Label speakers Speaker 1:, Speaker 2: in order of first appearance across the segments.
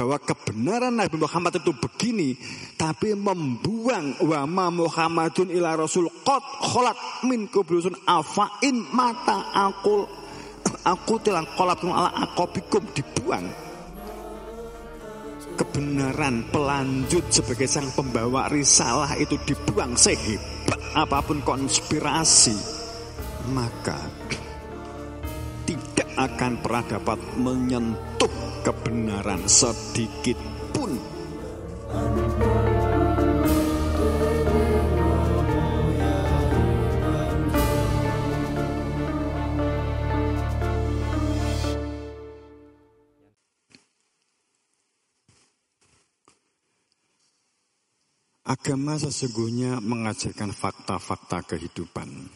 Speaker 1: bahwa kebenaran Nabi Muhammad itu begini, tapi membuang wama Muhammadun ila Rasul kot kholat min kublusun afain mata akul aku tilang kolatum ala akobikum dibuang kebenaran pelanjut sebagai sang pembawa risalah itu dibuang sehebat apapun konspirasi maka akan pernah dapat menyentuh kebenaran sedikit pun. Agama sesungguhnya mengajarkan fakta-fakta kehidupan.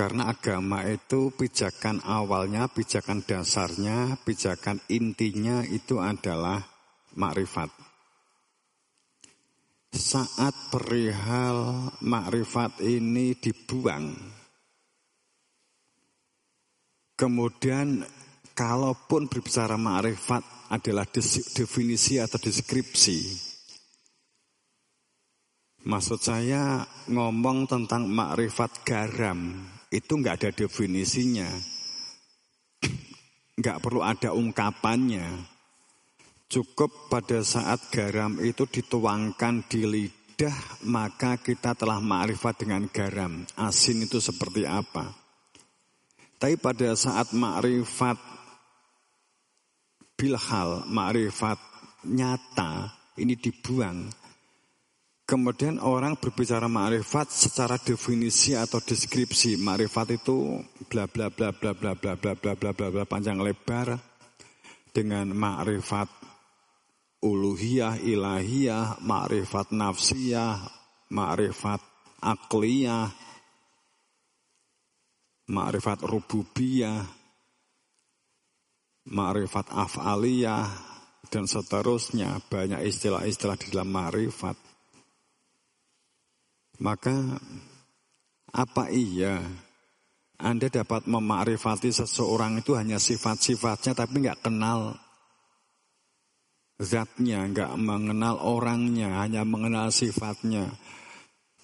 Speaker 1: Karena agama itu pijakan awalnya, pijakan dasarnya, pijakan intinya itu adalah makrifat. Saat perihal makrifat ini dibuang, kemudian kalaupun berbicara makrifat adalah definisi atau deskripsi, Maksud saya ngomong tentang makrifat garam itu nggak ada definisinya, nggak perlu ada ungkapannya. Cukup pada saat garam itu dituangkan di lidah, maka kita telah ma'rifat dengan garam. Asin itu seperti apa? Tapi pada saat ma'rifat bilhal, ma'rifat nyata, ini dibuang, Kemudian orang berbicara ma'rifat secara definisi atau deskripsi. Ma'rifat itu bla bla bla bla bla bla bla bla bla bla bla panjang lebar dengan ma'rifat uluhiyah, ilahiyah, ma'rifat nafsiyah, ma'rifat akliyah, ma'rifat rububiyah, ma'rifat af'aliyah, dan seterusnya. Banyak istilah-istilah di dalam ma'rifat. Maka apa iya Anda dapat memakrifati seseorang itu hanya sifat-sifatnya tapi nggak kenal zatnya, nggak mengenal orangnya, hanya mengenal sifatnya.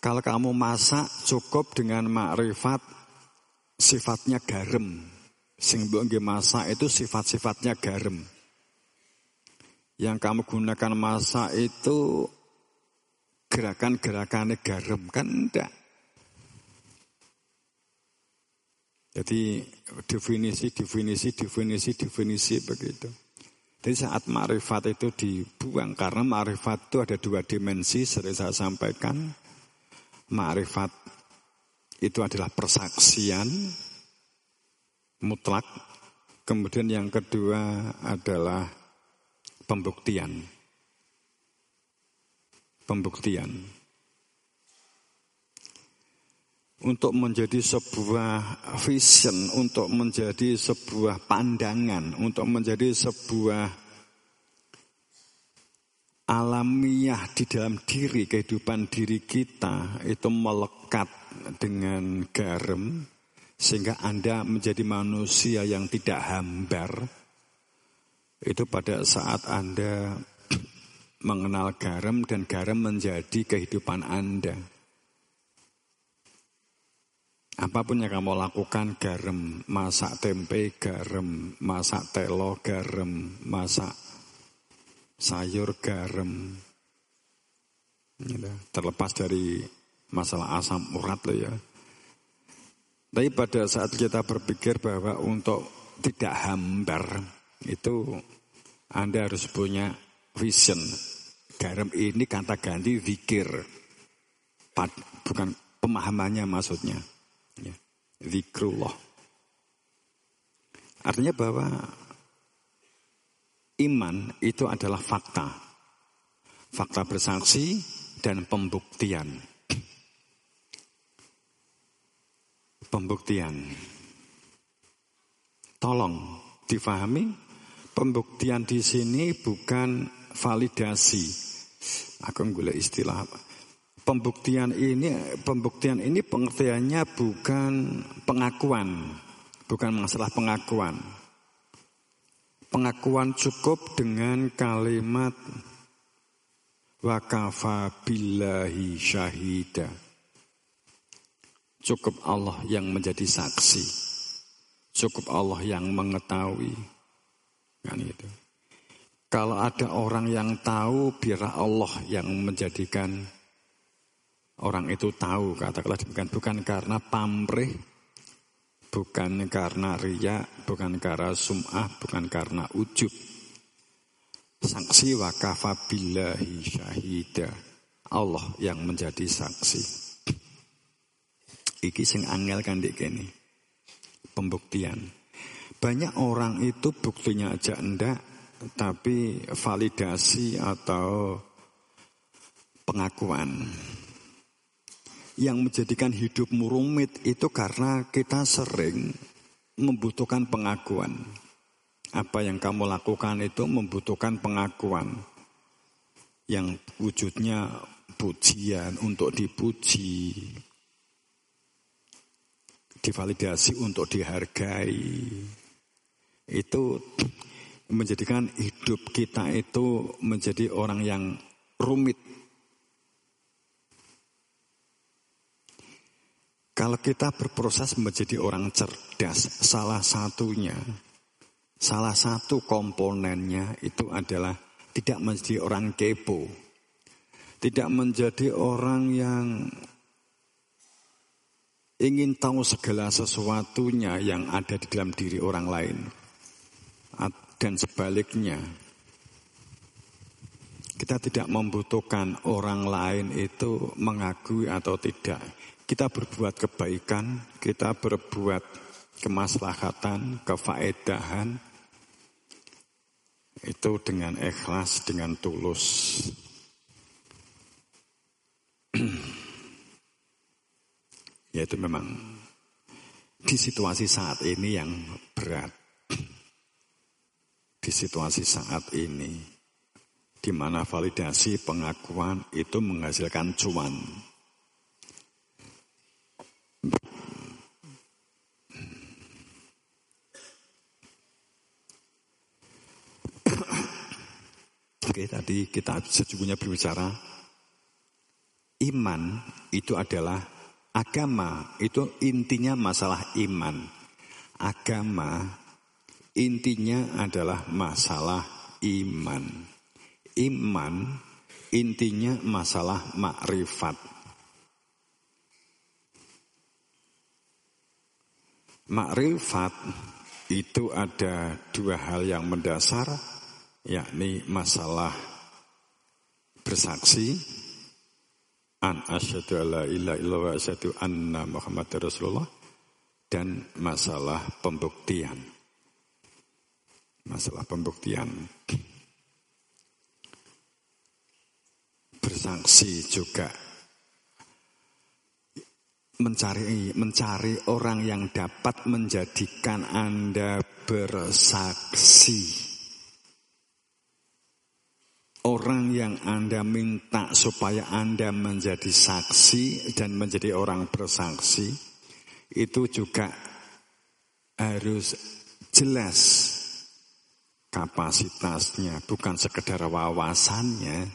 Speaker 1: Kalau kamu masak cukup dengan makrifat sifatnya garam. Sing nggih masak itu sifat-sifatnya garam. Yang kamu gunakan masak itu gerakan-gerakan garam kan enggak. Jadi definisi, definisi, definisi, definisi begitu. Jadi saat marifat itu dibuang karena marifat itu ada dua dimensi sering saya sampaikan. Marifat itu adalah persaksian mutlak. Kemudian yang kedua adalah pembuktian pembuktian. Untuk menjadi sebuah vision, untuk menjadi sebuah pandangan, untuk menjadi sebuah alamiah di dalam diri, kehidupan diri kita itu melekat dengan garam, sehingga Anda menjadi manusia yang tidak hambar, itu pada saat Anda mengenal garam dan garam menjadi kehidupan Anda. Apapun yang kamu lakukan garam, masak tempe garam, masak telo garam, masak sayur garam. Terlepas dari masalah asam urat loh ya. Tapi pada saat kita berpikir bahwa untuk tidak hambar itu Anda harus punya vision, garam ini kata ganti zikir. Pad, bukan pemahamannya maksudnya. Ya. Zikrullah. Artinya bahwa iman itu adalah fakta. Fakta bersaksi dan pembuktian. Pembuktian. Tolong difahami, pembuktian di sini bukan validasi. Aku nggak istilah apa? Pembuktian ini, pembuktian ini pengertiannya bukan pengakuan, bukan masalah pengakuan. Pengakuan cukup dengan kalimat wakafa billahi syahida. Cukup Allah yang menjadi saksi. Cukup Allah yang mengetahui. Kan itu. Kalau ada orang yang tahu, biarlah Allah yang menjadikan orang itu tahu. Katakanlah demikian, bukan karena pamrih, bukan karena riak, bukan karena sum'ah, bukan karena ujub. Saksi wakafa billahi syahida. Allah yang menjadi saksi. Iki sing angel kan dik Pembuktian. Banyak orang itu buktinya aja enggak, tapi validasi atau pengakuan. Yang menjadikan hidupmu rumit itu karena kita sering membutuhkan pengakuan. Apa yang kamu lakukan itu membutuhkan pengakuan. Yang wujudnya pujian untuk dipuji. Divalidasi untuk dihargai. Itu menjadikan hidup kita itu menjadi orang yang rumit. Kalau kita berproses menjadi orang cerdas, salah satunya, salah satu komponennya itu adalah tidak menjadi orang kepo, tidak menjadi orang yang ingin tahu segala sesuatunya yang ada di dalam diri orang lain dan sebaliknya. Kita tidak membutuhkan orang lain itu mengakui atau tidak. Kita berbuat kebaikan, kita berbuat kemaslahatan, kefaedahan, itu dengan ikhlas, dengan tulus. Yaitu memang di situasi saat ini yang berat situasi saat ini, di mana validasi pengakuan itu menghasilkan cuan. Oke, tadi kita sejujurnya berbicara iman itu adalah agama, itu intinya masalah iman. Agama intinya adalah masalah iman. Iman intinya masalah makrifat. Makrifat itu ada dua hal yang mendasar, yakni masalah bersaksi an asyhadu alla ilaha illallah wa asyhadu anna muhammadar rasulullah dan masalah pembuktian masalah pembuktian. Bersaksi juga mencari mencari orang yang dapat menjadikan Anda bersaksi. Orang yang Anda minta supaya Anda menjadi saksi dan menjadi orang bersaksi itu juga harus jelas kapasitasnya, bukan sekedar wawasannya,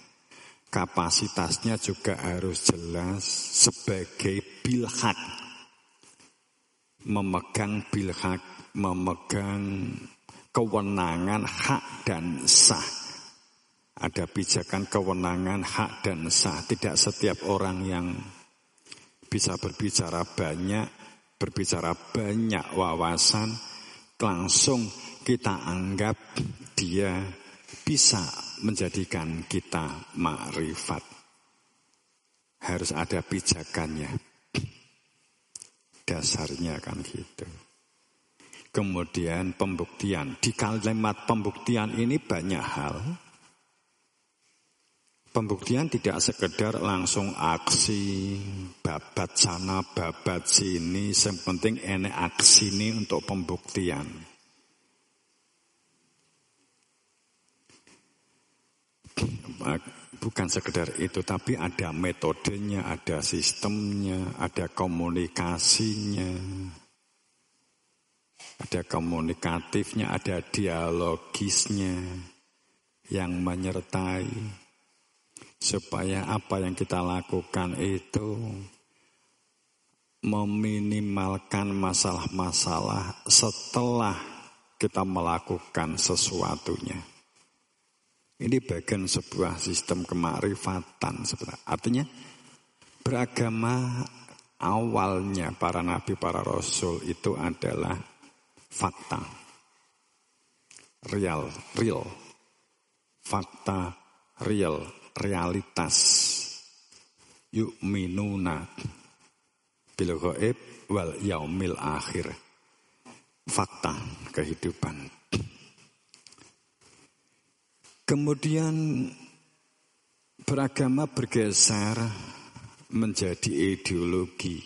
Speaker 1: kapasitasnya juga harus jelas sebagai bilhak. Memegang bilhak, memegang kewenangan hak dan sah. Ada pijakan kewenangan hak dan sah. Tidak setiap orang yang bisa berbicara banyak, berbicara banyak wawasan, langsung kita anggap dia bisa menjadikan kita makrifat. Harus ada pijakannya. Dasarnya kan gitu. Kemudian pembuktian. Di kalimat pembuktian ini banyak hal. Pembuktian tidak sekedar langsung aksi, babat sana, babat sini, yang penting aksi ini untuk pembuktian. Ah, bukan sekedar itu, tapi ada metodenya, ada sistemnya, ada komunikasinya, ada komunikatifnya, ada dialogisnya yang menyertai supaya apa yang kita lakukan itu meminimalkan masalah-masalah setelah kita melakukan sesuatunya. Ini bagian sebuah sistem kemarifatan sebenarnya. Artinya beragama awalnya para nabi, para rasul itu adalah fakta. Real, real. Fakta real, realitas. Yuk bil ghaib wal yaumil akhir. Fakta kehidupan. Kemudian beragama bergeser menjadi ideologi,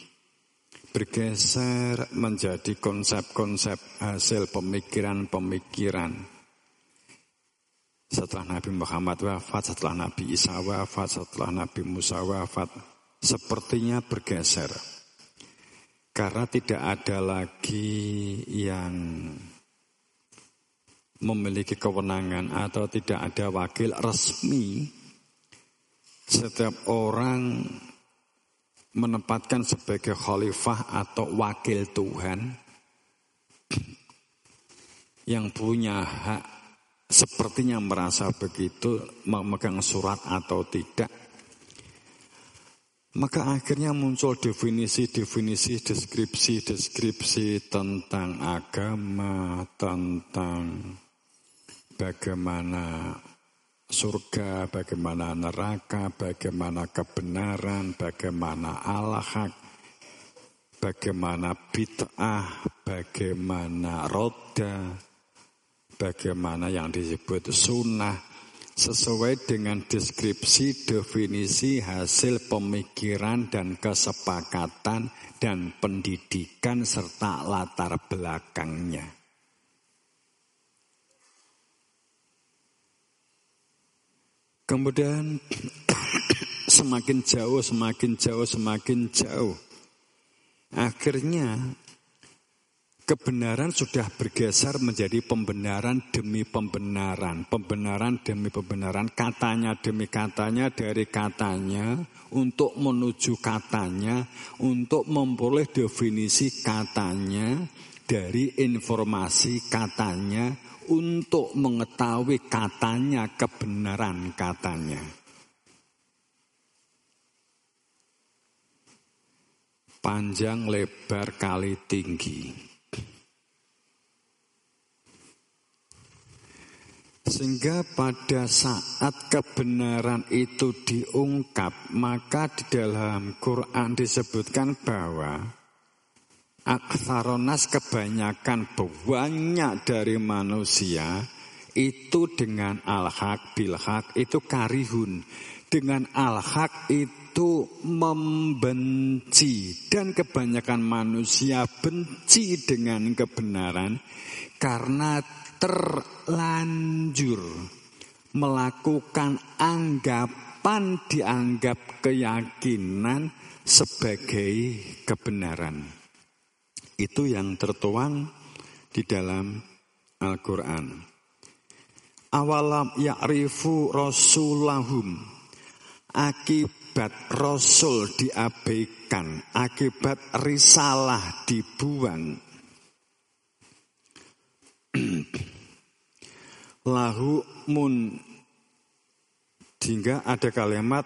Speaker 1: bergeser menjadi konsep-konsep hasil pemikiran-pemikiran. Setelah Nabi Muhammad wafat, setelah Nabi Isa wafat, setelah Nabi Musa wafat, sepertinya bergeser. Karena tidak ada lagi yang memiliki kewenangan atau tidak ada wakil resmi, setiap orang menempatkan sebagai khalifah atau wakil Tuhan yang punya hak sepertinya merasa begitu memegang surat atau tidak maka akhirnya muncul definisi-definisi, deskripsi-deskripsi tentang agama, tentang bagaimana surga, bagaimana neraka, bagaimana kebenaran, bagaimana alahak, bagaimana bid'ah, bagaimana roda, bagaimana yang disebut sunnah, sesuai dengan deskripsi, definisi, hasil pemikiran dan kesepakatan dan pendidikan serta latar belakangnya. Kemudian semakin jauh, semakin jauh, semakin jauh. Akhirnya kebenaran sudah bergeser menjadi pembenaran demi pembenaran, pembenaran demi pembenaran, katanya demi katanya dari katanya untuk menuju katanya, untuk memperoleh definisi katanya dari informasi katanya untuk mengetahui katanya, kebenaran katanya. Panjang lebar kali tinggi. Sehingga pada saat kebenaran itu diungkap, maka di dalam Quran disebutkan bahwa Aksaronas kebanyakan banyak dari manusia itu dengan al-haq bil-haq itu karihun. Dengan al-haq itu membenci dan kebanyakan manusia benci dengan kebenaran karena terlanjur melakukan anggapan dianggap keyakinan sebagai kebenaran. Itu yang tertuang di dalam Al-Quran. Awalam ya'rifu rasulahum. Akibat rasul diabaikan. Akibat risalah dibuang. Lahu mun. hingga ada kalimat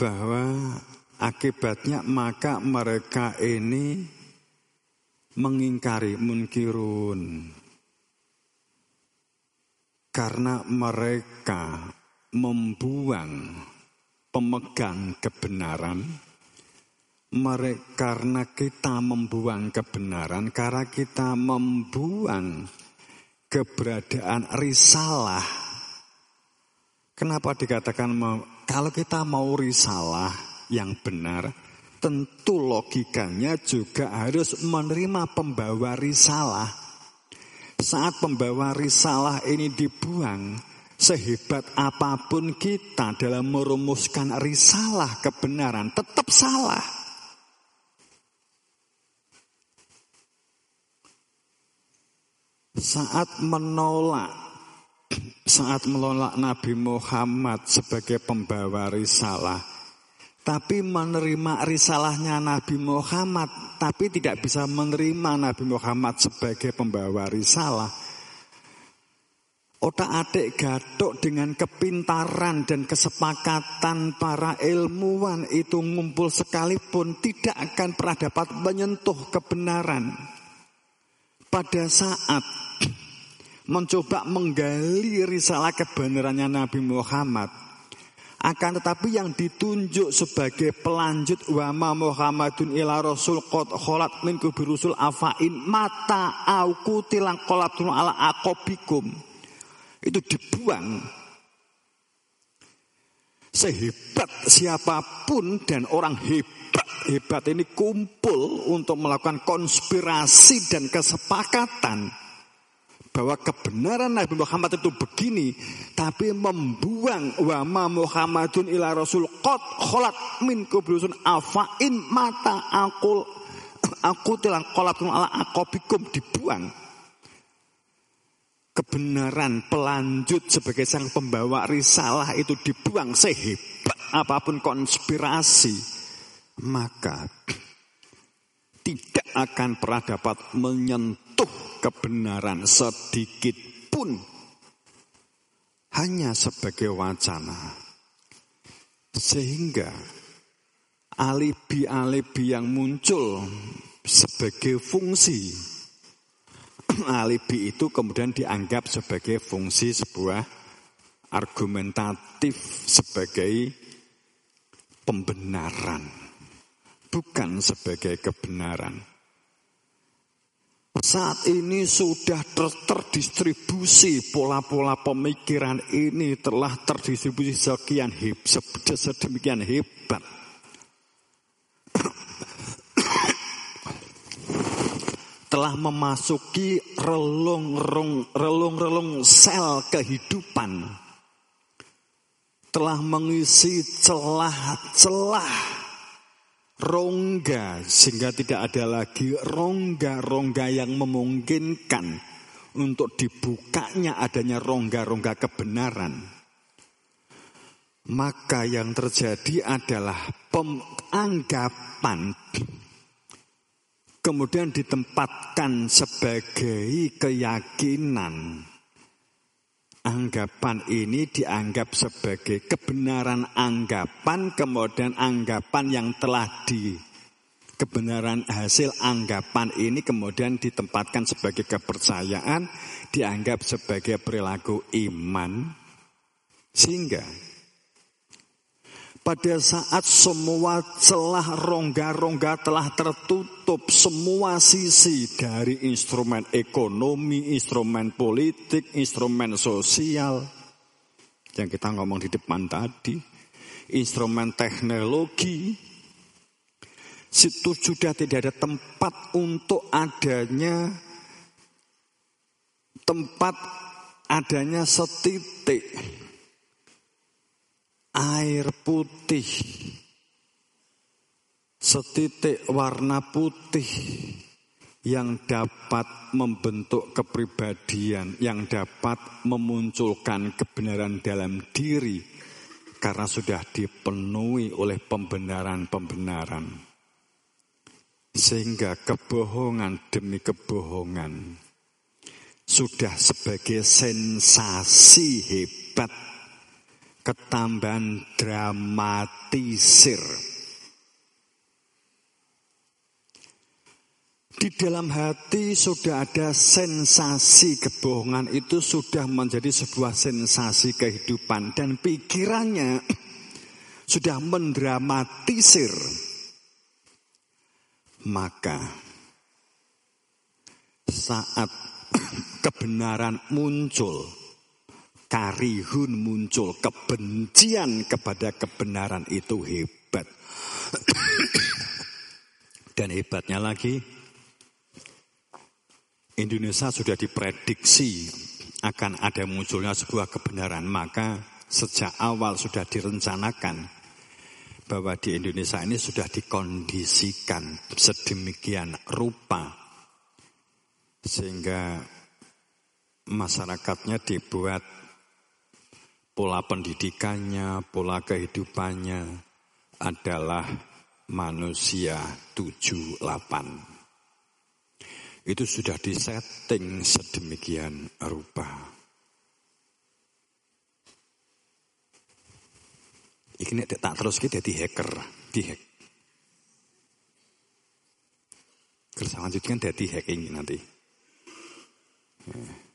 Speaker 1: bahwa Akibatnya maka mereka ini mengingkari munkirun. Karena mereka membuang pemegang kebenaran, mereka, karena kita membuang kebenaran, karena kita membuang keberadaan risalah. Kenapa dikatakan kalau kita mau risalah, yang benar, tentu logikanya juga harus menerima pembawa risalah. Saat pembawa risalah ini dibuang, sehebat apapun kita dalam merumuskan risalah kebenaran, tetap salah. Saat menolak saat menolak Nabi Muhammad sebagai pembawa risalah, tapi menerima risalahnya Nabi Muhammad, tapi tidak bisa menerima Nabi Muhammad sebagai pembawa risalah. Otak adik gadok dengan kepintaran dan kesepakatan para ilmuwan itu ngumpul sekalipun tidak akan pernah dapat menyentuh kebenaran. Pada saat mencoba menggali risalah kebenarannya Nabi Muhammad, akan tetapi yang ditunjuk sebagai pelanjut wama Muhammadun ila rasul qad kholat min rusul afain mata au tilang kolatun ala akobikum. Itu dibuang. Sehebat siapapun dan orang hebat hebat ini kumpul untuk melakukan konspirasi dan kesepakatan bahwa kebenaran Nabi Muhammad itu begini tapi membuang wama Muhammadun ila rasul qad kholat min kublusun afain mata akul aku tilang kolatun ala akobikum dibuang kebenaran pelanjut sebagai sang pembawa risalah itu dibuang sehebat apapun konspirasi maka tidak akan pernah dapat menyentuh kebenaran sedikit pun hanya sebagai wacana. Sehingga alibi-alibi yang muncul sebagai fungsi alibi itu kemudian dianggap sebagai fungsi sebuah argumentatif sebagai pembenaran bukan sebagai kebenaran. Saat ini sudah ter terdistribusi pola-pola pemikiran ini telah terdistribusi sekian hebat, sedemikian hebat. telah memasuki relung-relung relung-relung sel kehidupan telah mengisi celah-celah rongga sehingga tidak ada lagi rongga-rongga yang memungkinkan untuk dibukanya adanya rongga-rongga kebenaran. Maka yang terjadi adalah penganggapan kemudian ditempatkan sebagai keyakinan anggapan ini dianggap sebagai kebenaran anggapan, kemudian anggapan yang telah di kebenaran hasil anggapan ini kemudian ditempatkan sebagai kepercayaan, dianggap sebagai perilaku iman, sehingga pada saat semua celah rongga-rongga telah tertutup semua sisi dari instrumen ekonomi, instrumen politik, instrumen sosial yang kita ngomong di depan tadi, instrumen teknologi, situ sudah tidak ada tempat untuk adanya tempat adanya setitik air putih, setitik warna putih yang dapat membentuk kepribadian, yang dapat memunculkan kebenaran dalam diri karena sudah dipenuhi oleh pembenaran-pembenaran. Sehingga kebohongan demi kebohongan sudah sebagai sensasi hebat ketambahan dramatisir. Di dalam hati sudah ada sensasi kebohongan itu sudah menjadi sebuah sensasi kehidupan dan pikirannya sudah mendramatisir. Maka saat kebenaran muncul, karihun muncul kebencian kepada kebenaran itu hebat. Dan hebatnya lagi, Indonesia sudah diprediksi akan ada munculnya sebuah kebenaran. Maka sejak awal sudah direncanakan bahwa di Indonesia ini sudah dikondisikan sedemikian rupa sehingga masyarakatnya dibuat pola pendidikannya, pola kehidupannya adalah manusia 78. Itu sudah disetting sedemikian rupa. Ini tak terus kita di hacker, dihack. Kerja lanjutkan jadi hacking nanti.